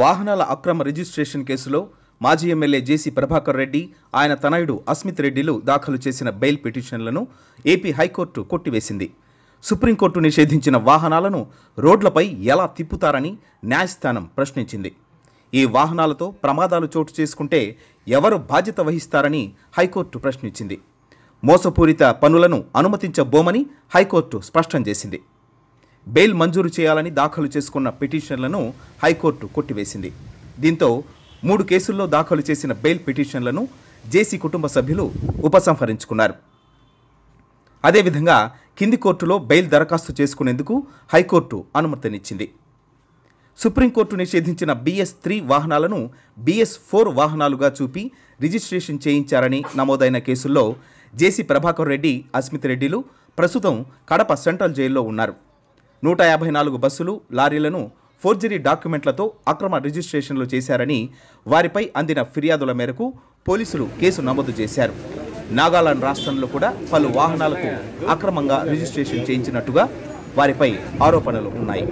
వాహనాల అక్రమ రిజిస్ట్రేషన్ కేసులో మాజీ ఎమ్మెల్యే జేసీ ప్రభాకర్ రెడ్డి ఆయన తనయుడు అస్మిత్ రెడ్డిలు దాఖలు చేసిన బెయిల్ పిటిషన్లను ఏపీ హైకోర్టు కొట్టివేసింది సుప్రీంకోర్టు నిషేధించిన వాహనాలను రోడ్లపై ఎలా తిప్పుతారని న్యాయస్థానం ప్రశ్నించింది ఈ వాహనాలతో ప్రమాదాలు చోటు చేసుకుంటే ఎవరు బాధ్యత వహిస్తారని హైకోర్టు ప్రశ్నించింది మోసపూరిత పనులను అనుమతించబోమని హైకోర్టు స్పష్టం చేసింది బెయిల్ మంజూరు చేయాలని దాఖలు చేసుకున్న పిటిషన్లను హైకోర్టు కొట్టివేసింది దీంతో మూడు కేసుల్లో దాఖలు చేసిన బెయిల్ పిటిషన్లను జేసీ కుటుంబ సభ్యులు ఉపసంహరించుకున్నారు అదేవిధంగా కింది కోర్టులో బెయిల్ దరఖాస్తు చేసుకునేందుకు హైకోర్టు అనుమతినిచ్చింది సుప్రీంకోర్టు నిషేధించిన బీఎస్ త్రీ వాహనాలను బీఎస్ ఫోర్ వాహనాలుగా చూపి రిజిస్ట్రేషన్ చేయించారని నమోదైన కేసుల్లో జేసీ ప్రభాకర్ రెడ్డి అస్మిత్ రెడ్డిలు ప్రస్తుతం కడప సెంట్రల్ జైల్లో ఉన్నారు నూట యాభై నాలుగు బస్సులు లారీలను ఫోర్జరీ డాక్యుమెంట్లతో అక్రమ రిజిస్ట్రేషన్లు చేశారని వారిపై అందిన ఫిర్యాదుల మేరకు పోలీసులు కేసు నమోదు చేశారు నాగాలాండ్ రాష్ట్రంలో కూడా పలు వాహనాలకు అక్రమంగా రిజిస్ట్రేషన్ చేయించినట్టుగా వారిపై ఆరోపణలు ఉన్నాయి